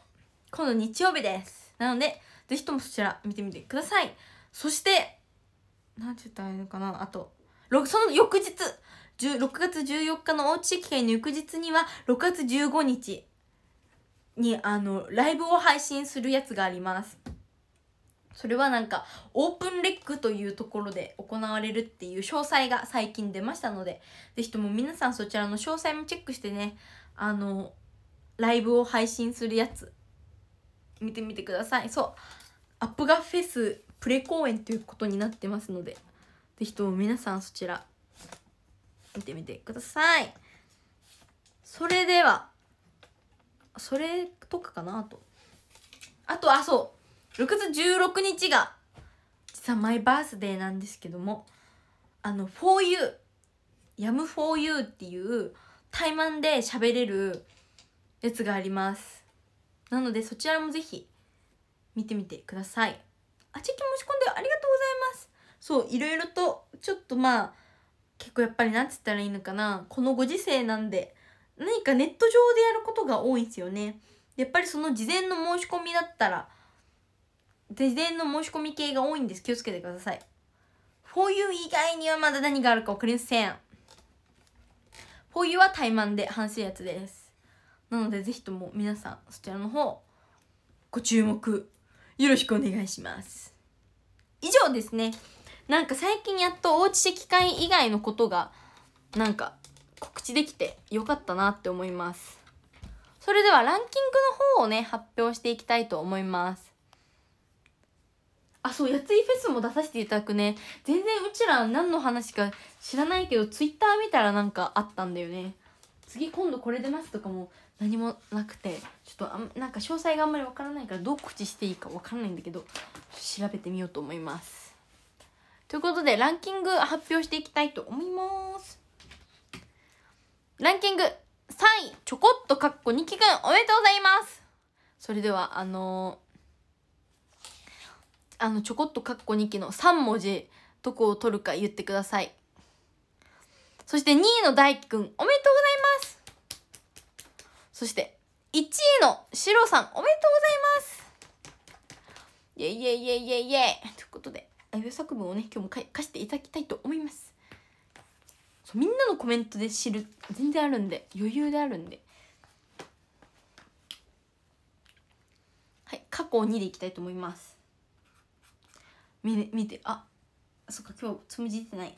今度日曜日ですなのでぜひともそちら見てみてくださいそして何て言ったらいいのかなあとその翌日6月14日のおうち機会の翌日には6月15日にあのライブを配信するやつがありますそれはなんかオープンレッグというところで行われるっていう詳細が最近出ましたので是非とも皆さんそちらの詳細もチェックしてねあのライブを配信するやつ見てみてくださいそうアップガフェスプレ公演ということになってますので是非とも皆さんそちら見てみてくださいそれではそれとかかなあとあとあそう6月16日が実はマイバースデーなんですけどもあの「For u やむ For u っていう対マンで喋れるやつがありますなのでそちらもぜひ見てみてくださいあチェキ申し込んでありがとうございますそういろいろとちょっとまあ結構やっぱりなんつったらいいのかなこのご時世なんで何かネット上でやることが多いんですよねやっぱりその事前の申し込みだったら事前の申し込み系が多いんです気をつけてください For y o 以外にはまだ何があるか分かりません For y o は怠慢で反省やつですなのでぜひとも皆さんそちらの方ご注目よろしくお願いします以上ですねなんか最近やっとおうち席会以外のことがなんか告知できてよかったなって思いますそれではランキングの方をね発表していきたいと思いますあそうやついフェスも出させていただくね全然うちら何の話か知らないけどツイッター見たらなんかあったんだよね次今度これ出ますとかも何もなくてちょっとあなんか詳細があんまりわからないからどう口していいかわからないんだけど調べてみようと思いますということでランキング発表していきたいと思いますランキング3位ちょこっとかっこ2期くん、おめでとうございますそれではあのーあのちょこっとカッコ2期の3文字どこを取るか言ってくださいそして2位の大輝くんおめでとうございますそして1位のシロさんおめでとうございますイェイイェイイェイイイイイということであゆ作文をね今日も貸していただきたいと思いますそうみんなのコメントで知る全然あるんで余裕であるんではい過去2でいきたいと思います見見てあそっか今日つむじ出てない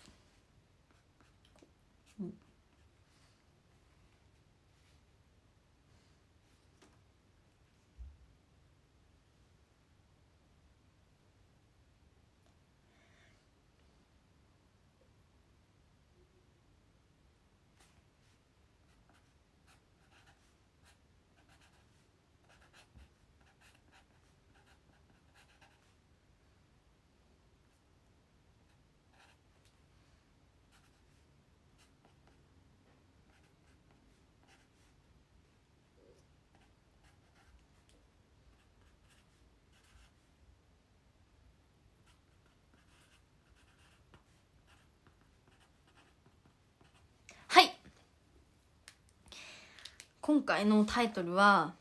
今回のタイトルは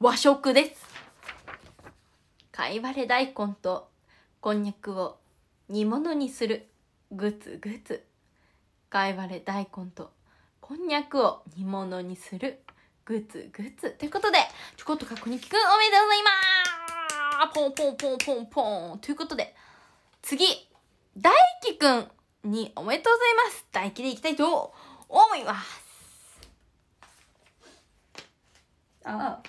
和食です貝割れ大根とこんにゃくを煮物にするグツグツ貝割れ大根とこんにゃくを煮物にするグツグツということでちょこっと確認にくおめでとうございますポンポンポンポンポンということで次大輝くんにおめでとうございます大輝でいきたいと思います up.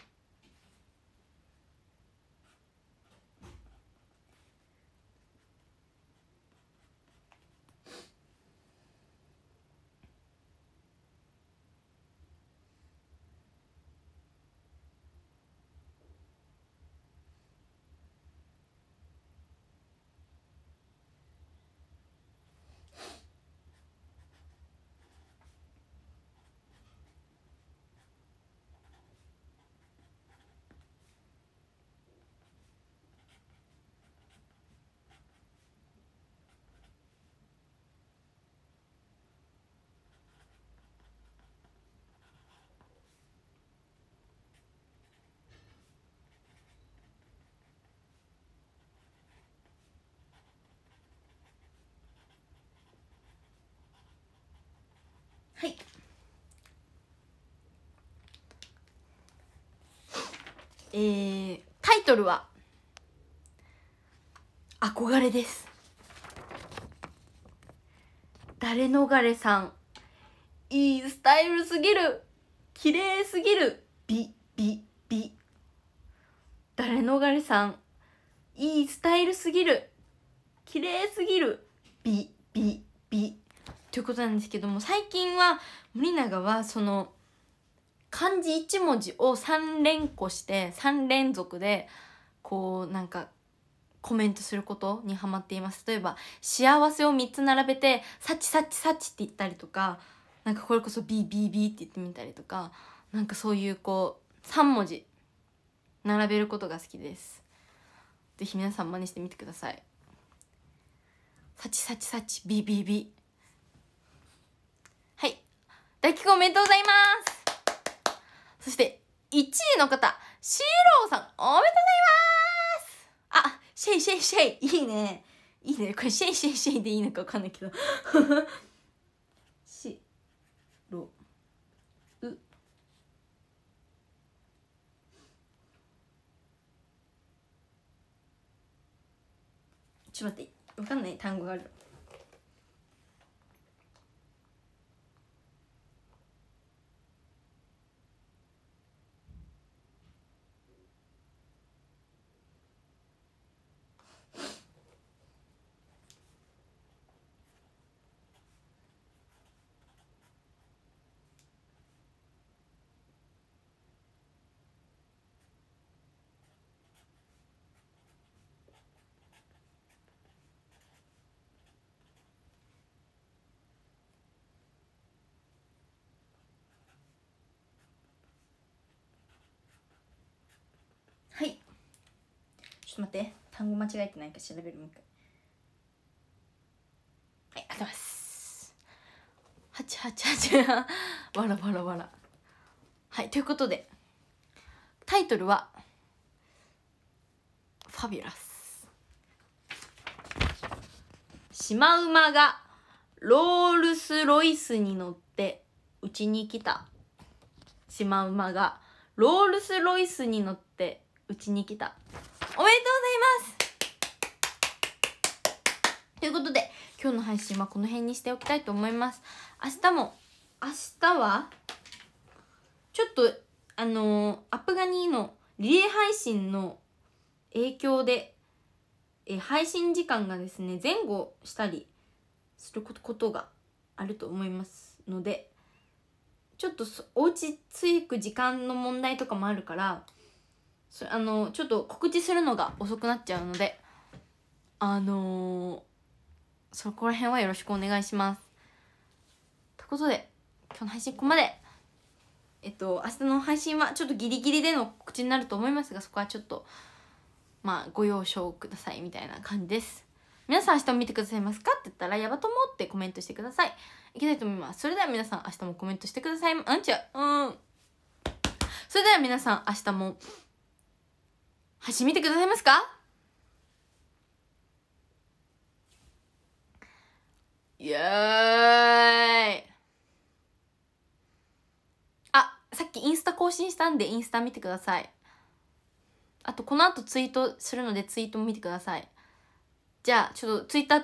はいえー、タイトルは「憧れ」です誰逃れさんいいスタイルすぎる綺麗すぎるビビビ誰逃れさんいいスタイルすぎる綺麗すぎるビビビということなんですけども最近は森永はその漢字1文字を3連呼して3連続でこうなんかコメントすることにハマっています例えば幸せを3つ並べて「サチサチサチ」って言ったりとかなんかこれこそ「ビビビって言ってみたりとかなんかそういうこう3文字並べることが好きです是非皆さん真似してみてください「サチサチサチビビビ。大輝くんおめでとうございますそして1位の方シーローさんおめでとうございますあシェイシェイシェイいいねいいねこれシェイシェイシェイでいいのかわかんないけど シロうちょっと待って分かんない単語があるょっと待って単語間違えてないか調べるもう一回はいありがとうございます888わらわらわらはいということでタイトルは「ファビュラス」「シマウマがロールス・ロイスに乗ってうちに来た」「シマウマがロールス・ロイスに乗ってうちに来た」おめでとうございますということで今日の配信はこの辺にしておきたいと思います明日も明日はちょっとあのー、アップガニーのリレー配信の影響でえ配信時間がですね前後したりすることがあると思いますのでちょっとおち着く時間の問題とかもあるからあのちょっと告知するのが遅くなっちゃうのであのー、そこら辺はよろしくお願いしますということで今日の配信ここまでえっと明日の配信はちょっとギリギリでの告知になると思いますがそこはちょっとまあご了承くださいみたいな感じです皆さん明日も見てくださいますかって言ったらやばと思ってコメントしてくださいいきたいと思いますそれでは皆さん明日もコメントしてくださいあんちゃうんそれでは皆さん明日も橋見てくださいますかイエーイあさっきインスタ更新したんでインスタ見てくださいあとこの後ツイートするのでツイートも見てくださいじゃあちょっとツイッターと